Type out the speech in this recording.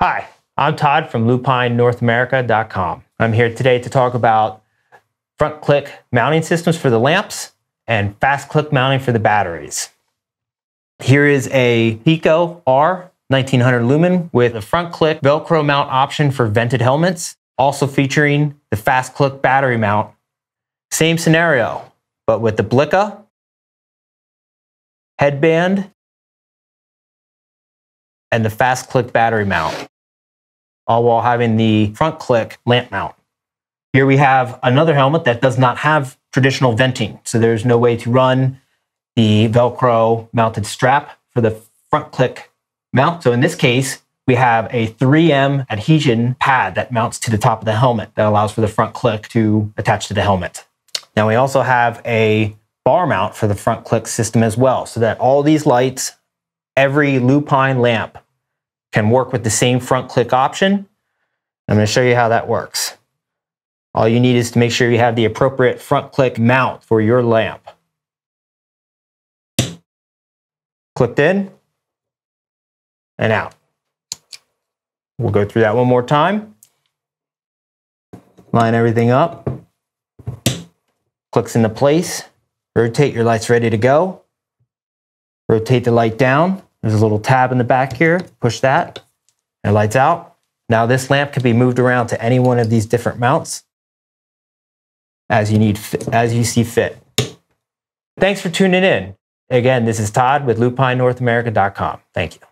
Hi, I'm Todd from lupinenorthamerica.com. I'm here today to talk about front click mounting systems for the lamps and fast click mounting for the batteries. Here is a Pico R 1900 lumen with a front click Velcro mount option for vented helmets, also featuring the fast click battery mount. Same scenario, but with the Blicka, headband, and the fast click battery mount, all while having the front click lamp mount. Here we have another helmet that does not have traditional venting, so there's no way to run the Velcro mounted strap for the front click mount. So in this case, we have a 3M adhesion pad that mounts to the top of the helmet that allows for the front click to attach to the helmet. Now we also have a bar mount for the front click system as well, so that all these lights every lupine lamp can work with the same front click option. I'm going to show you how that works. All you need is to make sure you have the appropriate front click mount for your lamp. Clicked in and out. We'll go through that one more time. Line everything up. Clicks into place. Rotate your lights ready to go. Rotate the light down. There's a little tab in the back here. Push that. It lights out. Now this lamp can be moved around to any one of these different mounts as you need as you see fit. Thanks for tuning in. Again, this is Todd with lupinenorthamerica.com. Thank you.